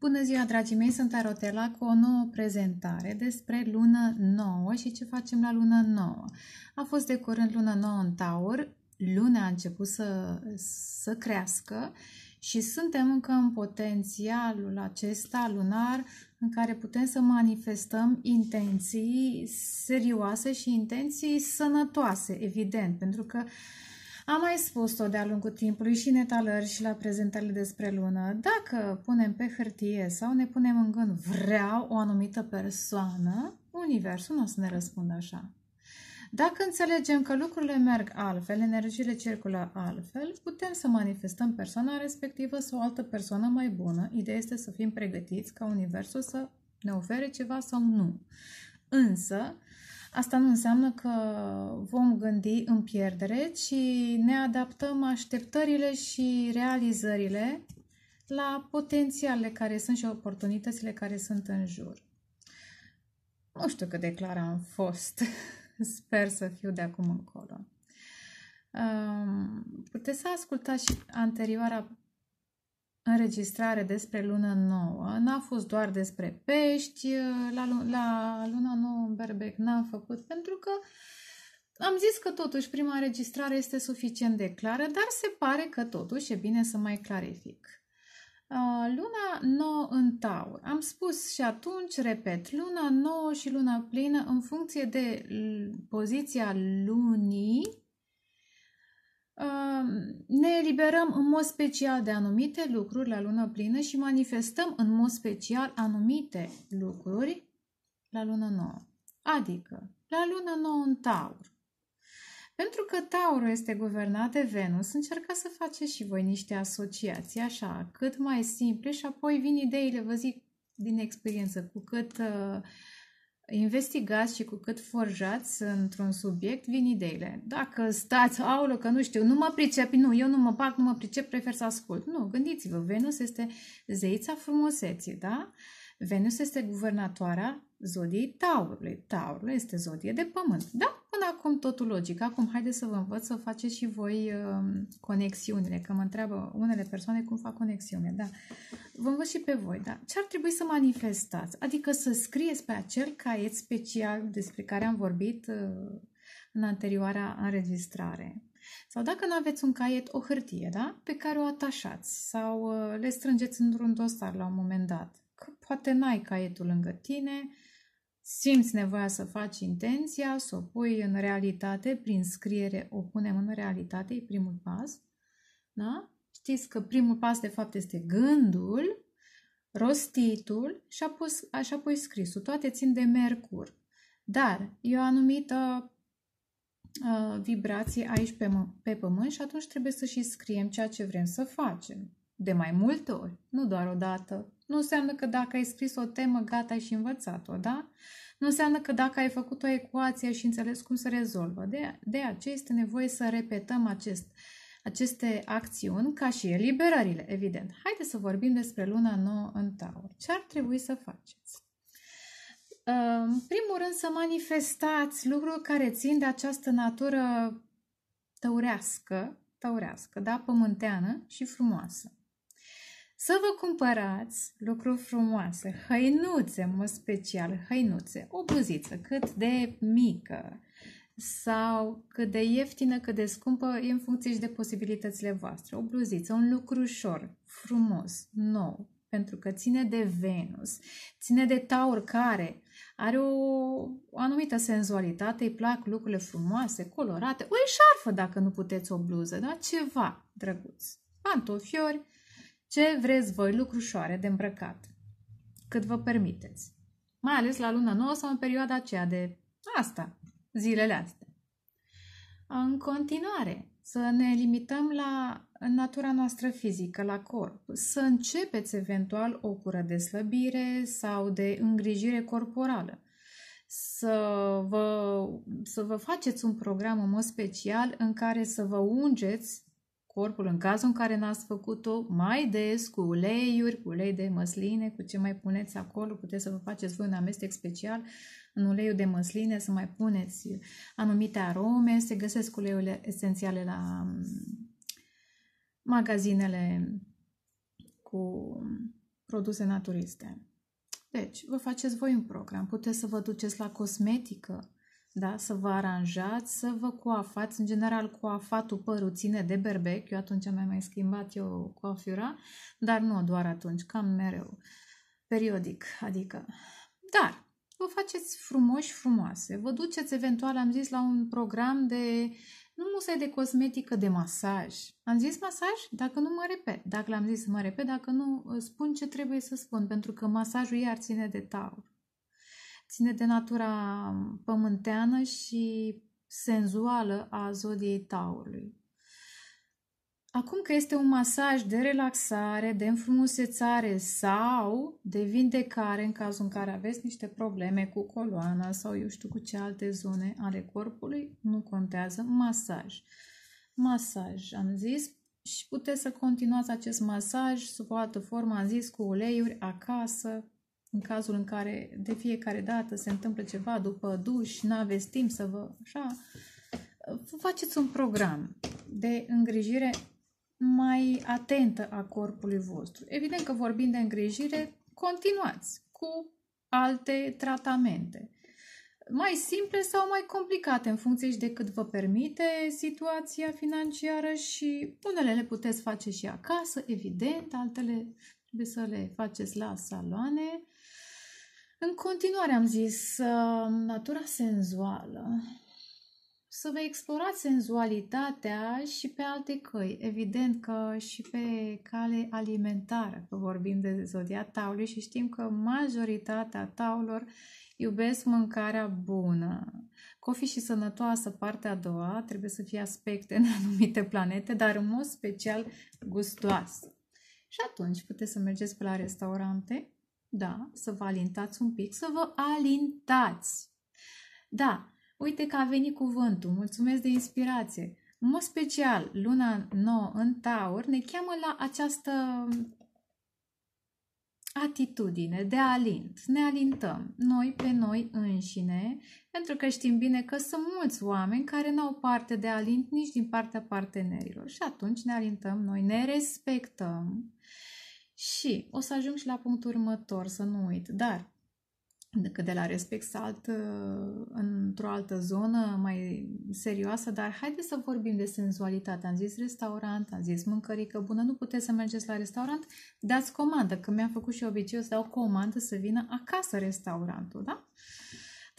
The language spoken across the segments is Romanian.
Bună ziua, dragii mei! Sunt Arotela cu o nouă prezentare despre lună nouă și ce facem la lună nouă. A fost de curând lună nouă în Taur, luna a început să, să crească și suntem încă în potențialul acesta lunar în care putem să manifestăm intenții serioase și intenții sănătoase, evident, pentru că uh, am mai spus-o de-a lungul timpului și în etalări și la prezentările despre lună. Dacă punem pe hârtie sau ne punem în gând vreau o anumită persoană, universul nu o să ne răspundă așa. Dacă înțelegem că lucrurile merg altfel, energiile circulă altfel, putem să manifestăm persoana respectivă sau o altă persoană mai bună. Ideea este să fim pregătiți ca Universul să ne ofere ceva sau nu. Însă, Asta nu înseamnă că vom gândi în pierdere, ci ne adaptăm așteptările și realizările la potențialele care sunt și oportunitățile care sunt în jur. Nu știu cât de clar am fost. Sper să fiu de acum încolo. Puteți să ascultați și anterioara înregistrare despre lună nouă. N-a fost doar despre pești, uh, la, la luna nouă în Berbec n-am făcut, pentru că am zis că totuși prima înregistrare este suficient de clară, dar se pare că totuși e bine să mai clarific. Uh, luna nouă în taur. Am spus și atunci, repet, luna nouă și luna plină în funcție de poziția lunii ne eliberăm în mod special de anumite lucruri la lună plină și manifestăm în mod special anumite lucruri la lună nouă. Adică, la lună nouă în Taur. Pentru că Taurul este guvernat de Venus, încercați să faceți și voi niște asociații, așa, cât mai simple și apoi vin ideile, vă zic din experiență, cu cât uh, investigați și cu cât forjați într-un subiect, vin ideile. Dacă stați, aulă, că nu știu, nu mă pricep, nu, eu nu mă bag, nu mă pricep, prefer să ascult. Nu, gândiți-vă, Venus este zeița frumuseții, da? Venus este guvernatoarea zodiei taurului. Taurul este zodie de pământ. Da? Până acum totul logic. Acum haideți să vă învăț să faceți și voi uh, conexiunile, că mă întreabă unele persoane cum fac conexiune. Da. Vă învăț și pe voi, da. Ce ar trebui să manifestați? Adică să scrieți pe acel caiet special despre care am vorbit uh, în anterioara înregistrare. Sau dacă nu aveți un caiet, o hârtie, da? Pe care o atașați sau uh, le strângeți într-un dosar la un moment dat. Că poate n-ai caietul lângă tine, simți nevoia să faci intenția, să o pui în realitate, prin scriere o punem în realitate, e primul pas. Da? Știți că primul pas de fapt este gândul, rostitul și apoi, și apoi scrisul. Toate țin de mercur. Dar e o anumită uh, vibrație aici pe, pe pământ și atunci trebuie să și scriem ceea ce vrem să facem. De mai multe ori, nu doar o dată. Nu înseamnă că dacă ai scris o temă, gata, ai și învățat-o, da? Nu înseamnă că dacă ai făcut o ecuație și înțeles cum se rezolvă. De, de aceea este nevoie să repetăm acest, aceste acțiuni, ca și eliberările, evident. Haideți să vorbim despre luna nouă în taur. Ce ar trebui să faceți? În primul rând să manifestați lucruri care țin de această natură tăurească, tăurească, da, pământeană și frumoasă să vă cumpărați lucruri frumoase, hăinuțe, în mod special, hăinuțe, o bluziță cât de mică sau cât de ieftină, cât de scumpă, e în funcție și de posibilitățile voastre. O bluziță, un lucru ușor, frumos, nou, pentru că ține de Venus, ține de Taur care are o anumită senzualitate, îi plac lucrurile frumoase, colorate, o eșarfă dacă nu puteți o bluză, da? ceva drăguț. Pantofiori, ce vreți voi lucrușoare de îmbrăcat? Cât vă permiteți. Mai ales la luna nouă sau în perioada aceea de asta, zilele astea. În continuare, să ne limităm la natura noastră fizică, la corp. Să începeți eventual o cură de slăbire sau de îngrijire corporală. Să vă, să vă faceți un program în mod special în care să vă ungeți corpul în cazul în care n-ați făcut-o, mai des cu uleiuri, cu ulei de măsline, cu ce mai puneți acolo, puteți să vă faceți voi un amestec special în uleiul de măsline, să mai puneți anumite arome, se găsesc uleiurile esențiale la mm, magazinele cu produse naturiste. Deci, vă faceți voi un program, puteți să vă duceți la cosmetică, da? să vă aranjați, să vă coafați. În general, coafatul părul ține de berbec. Eu atunci am mai schimbat eu coafura, dar nu doar atunci, cam mereu, periodic. Adică, dar vă faceți frumoși, frumoase. Vă duceți eventual, am zis, la un program de nu musai de cosmetică, de masaj. Am zis masaj? Dacă nu mă repet. Dacă l-am zis, mă repet. Dacă nu, spun ce trebuie să spun, pentru că masajul iar ține de taur ține de natura pământeană și senzuală a zodiei taurului. Acum că este un masaj de relaxare, de înfrumusețare sau de vindecare în cazul în care aveți niște probleme cu coloana sau eu știu cu ce alte zone ale corpului, nu contează, masaj. Masaj, am zis, și puteți să continuați acest masaj sub o altă formă, am zis, cu uleiuri acasă, în cazul în care de fiecare dată se întâmplă ceva după duș, n-aveți timp să vă... Așa, faceți un program de îngrijire mai atentă a corpului vostru. Evident că vorbind de îngrijire, continuați cu alte tratamente. Mai simple sau mai complicate în funcție și de cât vă permite situația financiară și unele le puteți face și acasă, evident, altele trebuie să le faceți la saloane în continuare am zis, uh, natura senzuală, să vă explorați senzualitatea și pe alte căi. Evident că și pe cale alimentară, că vorbim de zodia taului și știm că majoritatea taulor iubesc mâncarea bună. Cofi și sănătoasă, partea a doua, trebuie să fie aspecte în anumite planete, dar în mod special gustoasă. Și atunci puteți să mergeți pe la restaurante da, să vă alintați un pic, să vă alintați. Da, uite că a venit cuvântul, mulțumesc de inspirație. În mod special, luna nouă în Taur ne cheamă la această atitudine de alint. Ne alintăm noi pe noi înșine, pentru că știm bine că sunt mulți oameni care n-au parte de alint nici din partea partenerilor. Și atunci ne alintăm noi, ne respectăm și o să ajung și la punctul următor, să nu uit, dar că de la respect salt uh, într-o altă zonă mai serioasă, dar haideți să vorbim de senzualitate. Am zis restaurant, am zis mâncărică bună, nu puteți să mergeți la restaurant, dați comandă, că mi-am făcut și obiceiul să dau comandă să vină acasă restaurantul, da?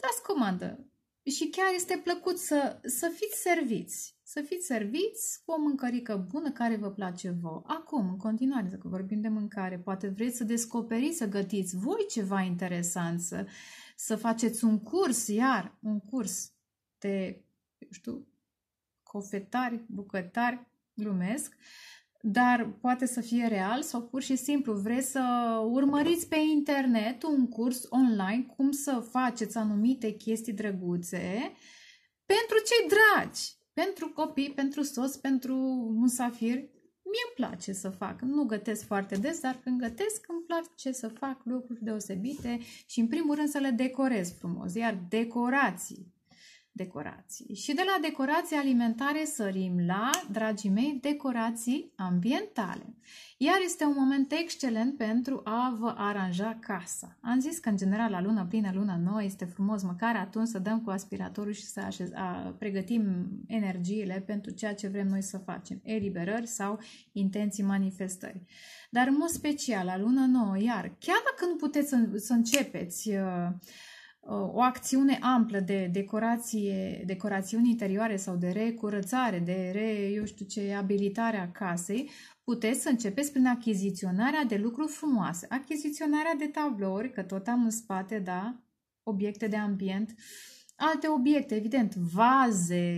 Dați comandă. Și chiar este plăcut să, să fiți serviți să fiți serviți cu o mâncărică bună care vă place vouă. Acum, în continuare, dacă vorbim de mâncare, poate vreți să descoperiți, să gătiți voi ceva interesant, să, să faceți un curs, iar un curs de, eu știu, cofetari, bucătari, glumesc, dar poate să fie real sau pur și simplu vreți să urmăriți pe internet un curs online cum să faceți anumite chestii drăguțe pentru cei dragi pentru copii, pentru sos, pentru musafir. Mie îmi place să fac. Nu gătesc foarte des, dar când gătesc îmi place să fac lucruri deosebite și în primul rând să le decorez frumos. Iar decorații decorații. Și de la decorații alimentare sărim la, dragii mei, decorații ambientale. Iar este un moment excelent pentru a vă aranja casa. Am zis că, în general, la lună plină, luna nouă, este frumos măcar atunci să dăm cu aspiratorul și să așez, a, pregătim energiile pentru ceea ce vrem noi să facem, eliberări sau intenții manifestări. Dar, în mod special, la lună nouă, iar, chiar dacă nu puteți să, să începeți... Uh, Uh, o acțiune amplă de decorație, decorațiuni interioare sau de recurățare, de re, eu știu ce, abilitarea casei, puteți să începeți prin achiziționarea de lucruri frumoase, achiziționarea de tablouri, că tot am în spate, da, obiecte de ambient, alte obiecte, evident, vaze,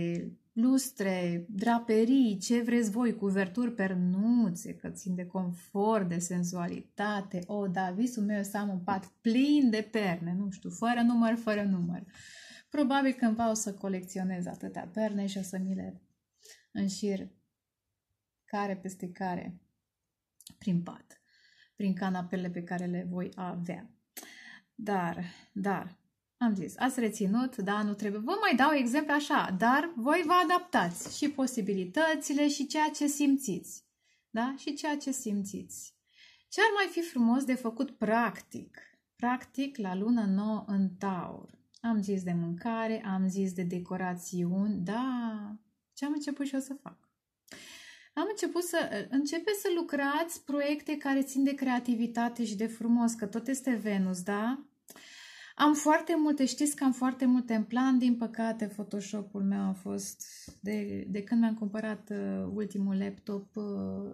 lustre, draperii, ce vreți voi, cuverturi, pernuțe, că țin de confort, de senzualitate. O, da, visul meu să am un pat plin de perne, nu știu, fără număr, fără număr. Probabil cândva o să colecționez atâtea perne și o să mi le înșir care peste care prin pat, prin canapele pe care le voi avea. Dar, dar, am zis, ați reținut, da, nu trebuie. Vă mai dau exemple așa, dar voi vă adaptați și posibilitățile și ceea ce simțiți. Da? Și ceea ce simțiți. Ce ar mai fi frumos de făcut practic? Practic la lună nouă în taur. Am zis de mâncare, am zis de decorațiuni, da, ce am început și eu să fac. Am început să începe să lucrați proiecte care țin de creativitate și de frumos, că tot este Venus, da? Am foarte multe, știți că am foarte multe în plan, din păcate Photoshop-ul meu a fost, de, de când mi-am cumpărat uh, ultimul laptop, uh,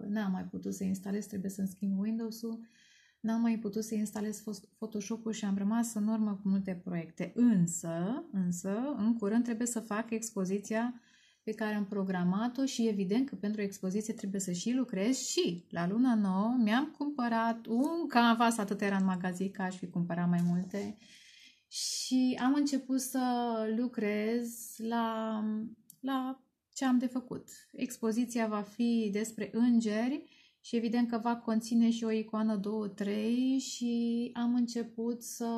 n-am mai putut să instalez, trebuie să-mi schimb Windows-ul, n-am mai putut să instalez Photoshop-ul și am rămas în urmă cu multe proiecte. Însă, însă, în curând trebuie să fac expoziția pe care am programat-o și evident că pentru expoziție trebuie să și lucrez și la luna nouă mi-am cumpărat un canvas, atât era în magazin că aș fi cumpărat mai multe, și am început să lucrez la, la ce am de făcut. Expoziția va fi despre îngeri și evident că va conține și o icoană 2-3 și am început să,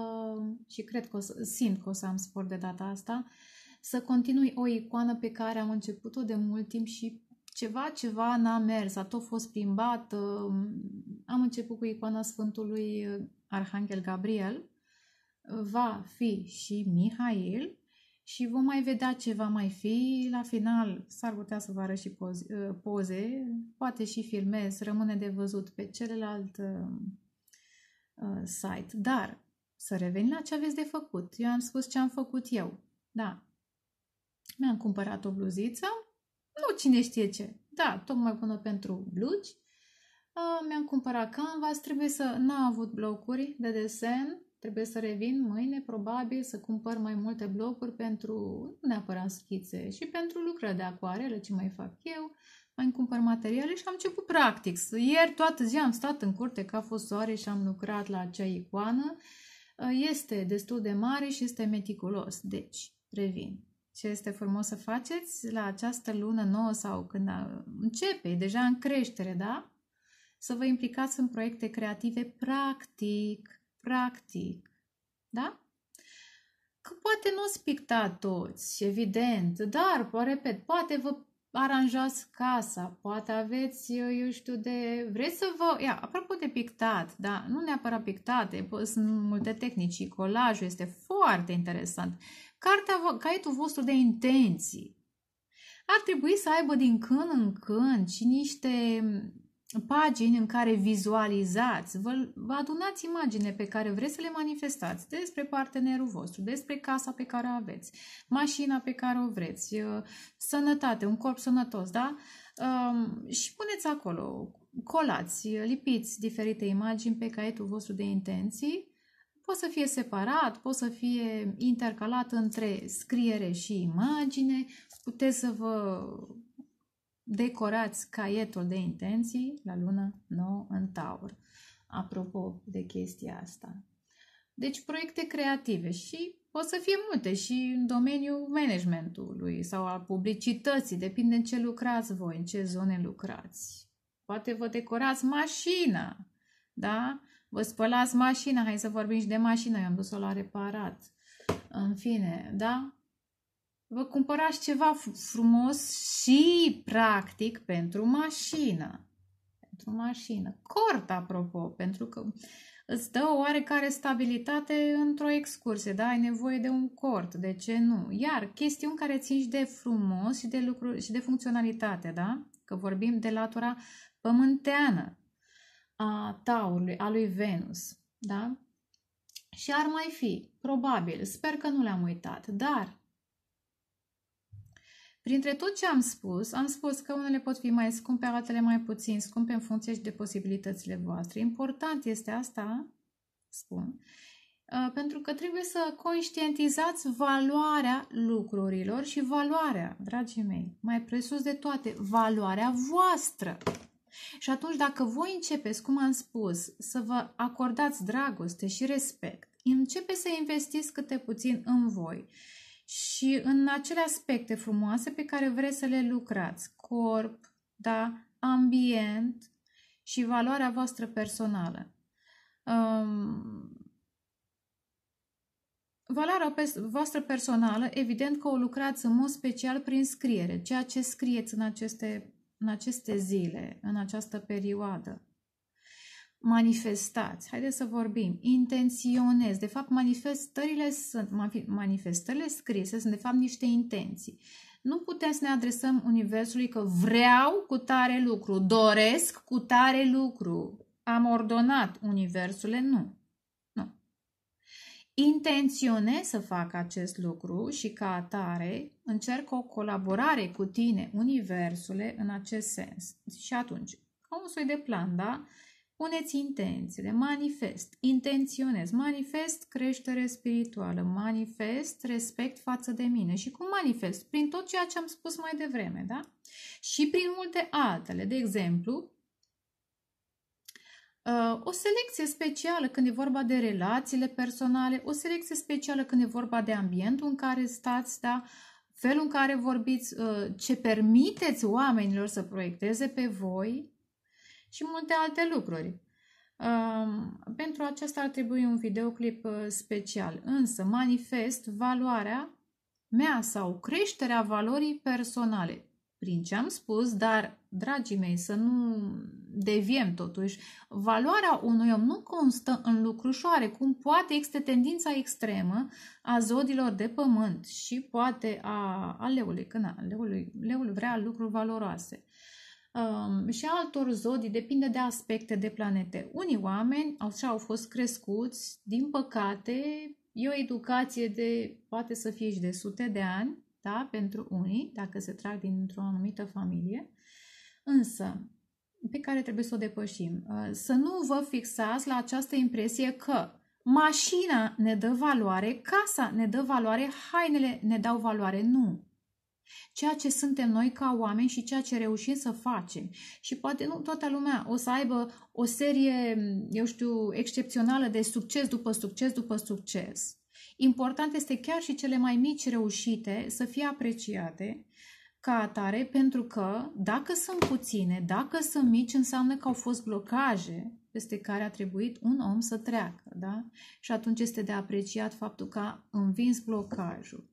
și cred că o să, simt că o să am spor de data asta, să continui o icoană pe care am început-o de mult timp și ceva, ceva n-a mers, a tot fost plimbat. Am început cu icoana Sfântului Arhanghel Gabriel, va fi și Mihail și vom mai vedea ce va mai fi. La final s-ar putea să vă arăt și poze, uh, poze, poate și filmez, rămâne de văzut pe celălalt uh, uh site. Dar să revenim la ce aveți de făcut. Eu am spus ce am făcut eu. Da, mi-am cumpărat o bluziță, nu cine știe ce, da, tocmai bună pentru blugi. Uh, mi-am cumpărat canvas, trebuie să n-am avut blocuri de desen, Trebuie să revin mâine, probabil, să cumpăr mai multe blocuri pentru, nu neapărat schițe, și pentru lucrări de acoarele, ce mai fac eu, mai cumpăr materiale și am început practic. Ieri toată ziua am stat în curte ca a fost soare și am lucrat la acea icoană. Este destul de mare și este meticulos. Deci, revin. Ce este frumos să faceți la această lună nouă sau când începe, deja în creștere, da? Să vă implicați în proiecte creative practic, practic. Da? Că poate nu sunt picta toți, evident, dar, repet, poate vă aranjați casa, poate aveți, eu, eu știu, de... Vreți să vă... Ia, apropo de pictat, da, nu neapărat pictate, sunt multe tehnici, colajul este foarte interesant. Cartea, caietul vostru de intenții ar trebui să aibă din când în când și niște pagini în care vizualizați, vă, vă adunați imagine pe care vreți să le manifestați despre partenerul vostru, despre casa pe care o aveți, mașina pe care o vreți, uh, sănătate, un corp sănătos, da? Um, și puneți acolo, colați, lipiți diferite imagini pe caietul vostru de intenții pot să fie separat, pot să fie intercalat între scriere și imagine, puteți să vă decorați caietul de intenții la lună nouă în taur. Apropo de chestia asta. Deci proiecte creative și pot să fie multe și în domeniul managementului sau al publicității, depinde în ce lucrați voi, în ce zone lucrați. Poate vă decorați mașina, da? Vă spălați mașina, hai să vorbim și de mașină, eu am dus-o la reparat. În fine, da? vă cumpărați ceva frumos și practic pentru mașină. Pentru mașină. Cort, apropo, pentru că îți dă o oarecare stabilitate într-o excursie, da? Ai nevoie de un cort, de ce nu? Iar chestiuni care țin și de frumos și de, lucru, și de funcționalitate, da? Că vorbim de latura pământeană a taurului, a lui Venus, da? Și ar mai fi, probabil, sper că nu le-am uitat, dar Printre tot ce am spus, am spus că unele pot fi mai scumpe, altele mai puțin scumpe în funcție și de posibilitățile voastre. Important este asta, spun, uh, pentru că trebuie să conștientizați valoarea lucrurilor și valoarea, dragii mei, mai presus de toate, valoarea voastră. Și atunci, dacă voi începeți, cum am spus, să vă acordați dragoste și respect, începeți să investiți câte puțin în voi și în acele aspecte frumoase pe care vreți să le lucrați, corp, da, ambient și valoarea voastră personală. Um, valoarea voastră personală, evident că o lucrați în mod special prin scriere, ceea ce scrieți în aceste, în aceste zile, în această perioadă manifestați, haideți să vorbim, intenționez, de fapt manifestările sunt, manifestările scrise sunt de fapt niște intenții. Nu putem să ne adresăm Universului că vreau cu tare lucru, doresc cu tare lucru, am ordonat Universule, nu. Nu. Intenționez să fac acest lucru și ca atare încerc o colaborare cu tine, Universule, în acest sens. Și atunci, ca un soi de plan, da? Puneți intențiile, manifest, intenționez, manifest creștere spirituală, manifest respect față de mine. Și cum manifest? Prin tot ceea ce am spus mai devreme, da? Și prin multe altele. De exemplu, uh, o selecție specială când e vorba de relațiile personale, o selecție specială când e vorba de ambientul în care stați, da? felul în care vorbiți, uh, ce permiteți oamenilor să proiecteze pe voi, și multe alte lucruri. Pentru acesta ar trebui un videoclip uh, special, însă manifest valoarea mea sau creșterea valorii personale. Prin ce am spus, dar, dragii mei, să nu deviem totuși, valoarea unui om nu constă în lucrușoare, cum poate este tendința extremă a zodilor de pământ și poate a, a leului, când a, leului, leul vrea lucruri valoroase. Um, și altor zodii, depinde de aspecte de planete. Unii oameni așa au fost crescuți, din păcate, e o educație de, poate să fie și de sute de ani, da, pentru unii, dacă se trag dintr-o anumită familie, însă, pe care trebuie să o depășim, uh, să nu vă fixați la această impresie că mașina ne dă valoare, casa ne dă valoare, hainele ne dau valoare. Nu! ceea ce suntem noi ca oameni și ceea ce reușim să facem. Și poate nu toată lumea o să aibă o serie, eu știu, excepțională de succes după succes după succes. Important este chiar și cele mai mici reușite să fie apreciate ca atare, pentru că dacă sunt puține, dacă sunt mici, înseamnă că au fost blocaje peste care a trebuit un om să treacă, da? Și atunci este de apreciat faptul că a învins blocajul.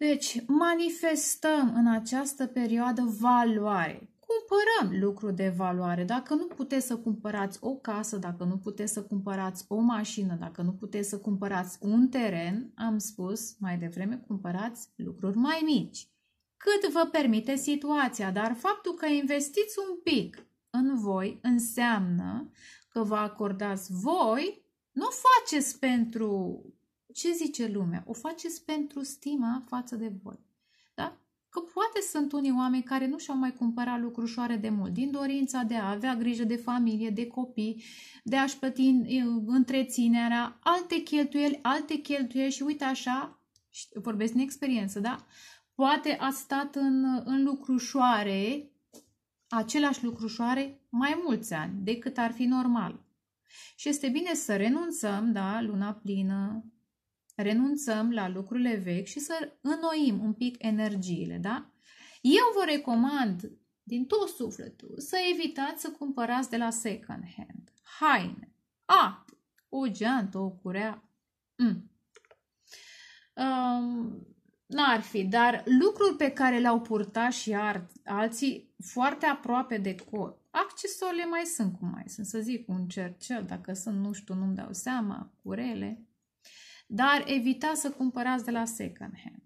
Deci, manifestăm în această perioadă valoare. Cumpărăm lucruri de valoare. Dacă nu puteți să cumpărați o casă, dacă nu puteți să cumpărați o mașină, dacă nu puteți să cumpărați un teren, am spus mai devreme, cumpărați lucruri mai mici. Cât vă permite situația, dar faptul că investiți un pic în voi înseamnă că vă acordați voi, nu faceți pentru ce zice lumea? O faceți pentru stima față de voi. Da? Că poate sunt unii oameni care nu și-au mai cumpărat lucrușoare de mult, din dorința de a avea grijă de familie, de copii, de a-și plăti eh, întreținerea, alte cheltuieli, alte cheltuieli și uite așa, vorbesc din experiență, da? Poate a stat în, în lucrușoare, același lucrușoare, mai mulți ani decât ar fi normal. Și este bine să renunțăm, da, luna plină, renunțăm la lucrurile vechi și să înnoim un pic energiile, da? Eu vă recomand din tot sufletul să evitați să cumpărați de la second hand haine, a o geantă, o curea. Mm. Um, n-ar fi, dar lucruri pe care le-au purtat și ar, alții foarte aproape de corp. accesorile mai sunt cum mai sunt, să zic un cercel, dacă sunt, nu știu, nu-mi dau seama, curele dar evita să cumpărați de la second hand.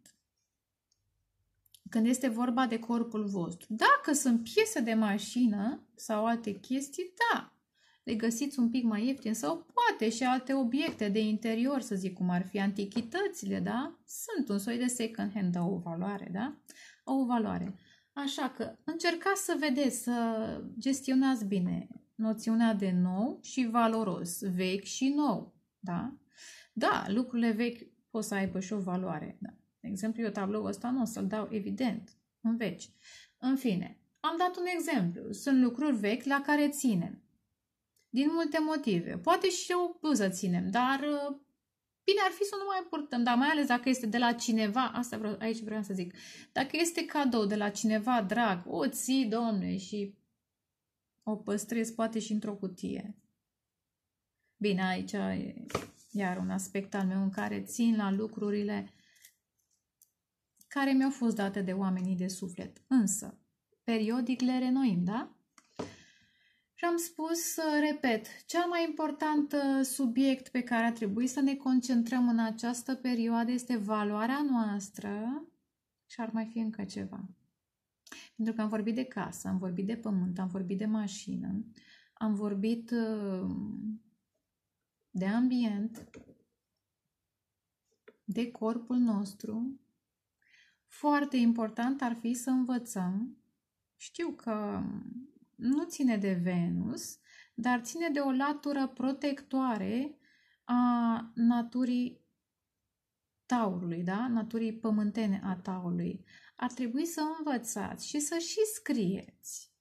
Când este vorba de corpul vostru. Dacă sunt piese de mașină sau alte chestii, da, le găsiți un pic mai ieftin sau poate și alte obiecte de interior, să zic cum ar fi antichitățile, da? Sunt un soi de second hand, au o valoare, da? Au o valoare. Așa că încercați să vedeți, să gestionați bine noțiunea de nou și valoros, vechi și nou, da? Da, lucrurile vechi pot să aibă și o valoare. Da. De exemplu, eu tablou ăsta nu o să-l dau evident în veci. În fine, am dat un exemplu. Sunt lucruri vechi la care ținem. Din multe motive. Poate și o bluză ținem, dar uh, bine ar fi să nu mai purtăm, dar mai ales dacă este de la cineva, asta vreau, aici vreau să zic, dacă este cadou de la cineva drag, o ții, domne, și o păstrezi poate și într-o cutie. Bine, aici iar un aspect al meu în care țin la lucrurile care mi-au fost date de oamenii de suflet. Însă, periodic le renoim, da? Și am spus, repet, cel mai important uh, subiect pe care a trebuit să ne concentrăm în această perioadă este valoarea noastră și ar mai fi încă ceva. Pentru că am vorbit de casă, am vorbit de pământ, am vorbit de mașină, am vorbit uh, de ambient, de corpul nostru, foarte important ar fi să învățăm. Știu că nu ține de Venus, dar ține de o latură protectoare a naturii taurului, da? naturii pământene a taurului. Ar trebui să învățați și să și scrieți.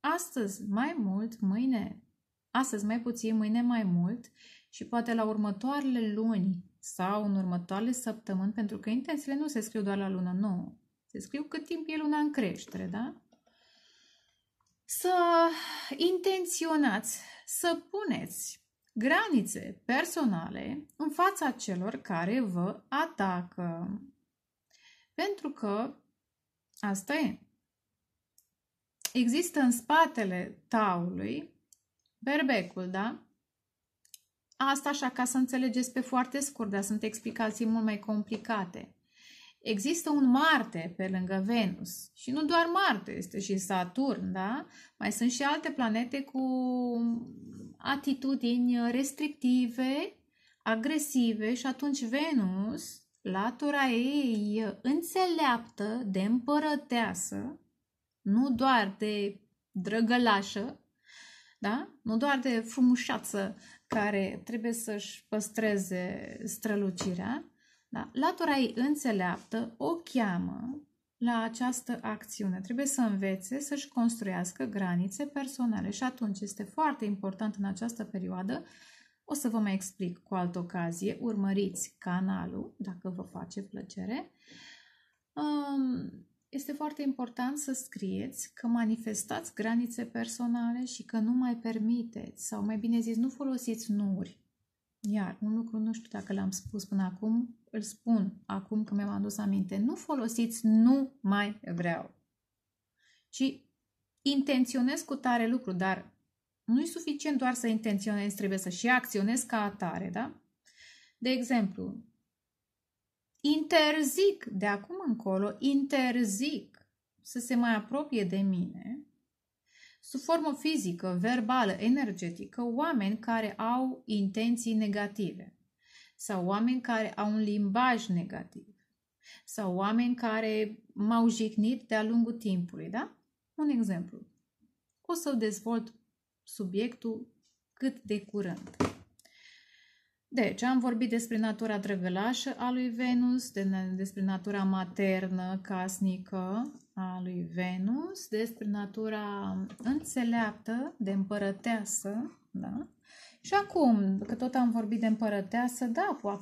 Astăzi mai mult, mâine astăzi mai puțin, mâine mai mult și poate la următoarele luni sau în următoarele săptămâni, pentru că intențiile nu se scriu doar la luna nouă, se scriu cât timp e luna în creștere, da? Să intenționați, să puneți granițe personale în fața celor care vă atacă. Pentru că asta e. Există în spatele taului berbecul, da? Asta așa ca să înțelegeți pe foarte scurt, dar sunt explicații mult mai complicate. Există un Marte pe lângă Venus și nu doar Marte, este și Saturn, da? Mai sunt și alte planete cu atitudini restrictive, agresive și atunci Venus, latura ei înțeleaptă de împărăteasă, nu doar de drăgălașă, da? nu doar de frumușață care trebuie să-și păstreze strălucirea, da? latura ei înțeleaptă o cheamă la această acțiune. Trebuie să învețe să-și construiască granițe personale și atunci este foarte important în această perioadă o să vă mai explic cu altă ocazie. Urmăriți canalul, dacă vă face plăcere. Este foarte important să scrieți că manifestați granițe personale și că nu mai permiteți, sau mai bine zis, nu folosiți nuri. Iar un lucru, nu știu dacă l-am spus până acum, îl spun acum că mi-am adus aminte, nu folosiți nu mai vreau, Și intenționez cu tare lucru, dar nu e suficient doar să intenționezi, trebuie să și acționezi ca atare, da? De exemplu, interzic, de acum încolo, interzic să se mai apropie de mine, sub formă fizică, verbală, energetică, oameni care au intenții negative sau oameni care au un limbaj negativ sau oameni care m-au jignit de-a lungul timpului, da? Un exemplu. O să dezvolt subiectul cât de curând. Deci, am vorbit despre natura drăgălașă a lui Venus, de, despre natura maternă, casnică a lui Venus, despre natura înțeleaptă, de împărăteasă, da? Și acum, că tot am vorbit de împărăteasă, da,